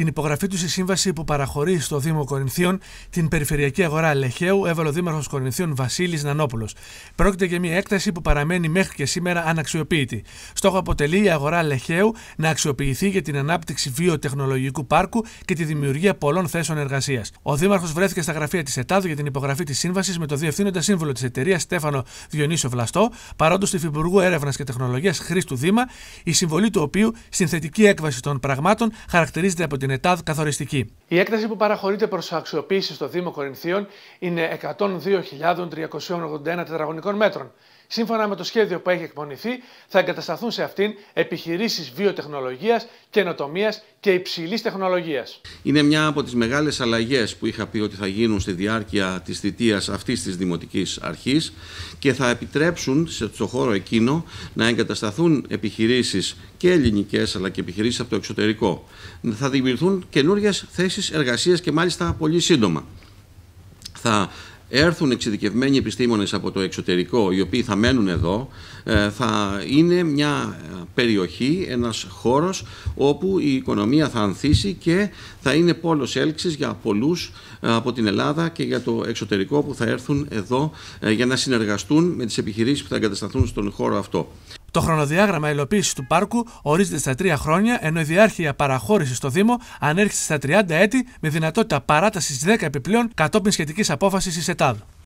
την υπογραφή τους στη σύμβαση που παραχωρεί στο Δήμο Κορινθίων την περιφερειακή αγορά Λεχαίου, έβαλε ο Δήμαρχος Κορινθίων Βασίλης Νανόπουλος. Πρόκειται για μια έκταση που παραμένει μέχρι και σήμερα αναξιοποιητή. Στόχο αποτελεί η αγορά Λεχαίου να αξιοποιηθεί για την ανάπτυξη βιοτεχνολογικού πάρκου και τη δημιουργία πολλών θέσεων εργασίας. Ο Δήμαρχος βρέθηκε στα γραφεία της ΕΤΑΔ για την υπογραφή της σύμβασης με το διευθύνοντα σύμβολο της εταιρείας Στέφανο Διονύσιο Βλαστό, παρόντος του Υφυπουργού Έρευνας και Τεχνολογίας Χρήστου Δήμα, η συμβολή του οποίου στην θετική έκβαση των πραγμάτων χαρακτηρίζεται από την καθοριστική. Η έκταση που παραχωρείται προς αξιοποίηση στο Δήμο Κορινθίων είναι 102.381 τετραγωνικών μέτρων. Σύμφωνα με το σχέδιο που έχει εκπονηθεί, θα εγκατασταθούν σε αυτήν επιχειρήσεις βιοτεχνολογίας, καινοτομίας και υψηλής τεχνολογίας. Είναι μια από τις μεγάλες αλλαγές που είχα πει ότι θα γίνουν στη διάρκεια της θητείας αυτής της Δημοτικής Αρχής και θα επιτρέψουν στον χώρο εκείνο να εγκατασταθούν επιχειρήσεις και ελληνικές αλλά και επιχειρήσεις από το εξωτερικό. Θα δημιουργηθούν καινούριες θέσεις εργασίας και μάλιστα πολύ σύντομα. Θα έρθουν εξειδικευμένοι επιστήμονες από το εξωτερικό, οι οποίοι θα μένουν εδώ, ε, θα είναι μια ε, περιοχή, ένας χώρος όπου η οικονομία θα ανθίσει και θα είναι πόλος έλξης για πολλούς ε, από την Ελλάδα και για το εξωτερικό που θα έρθουν εδώ για να συνεργαστούν με τις επιχειρήσεις που θα εγκατασταθούν στον χώρο αυτό. Το χρονοδιάγραμμα υλοποίησης του πάρκου ορίζεται στα τρία χρόνια, ενώ η διάρκεια παραχώρησης στο Δήμο ανέρχεται στα 30 έτη με δυνατότητα παράτασης 10 επιπλέον κατόπιν σχετικής απόφασης της ΕΤΑΔ.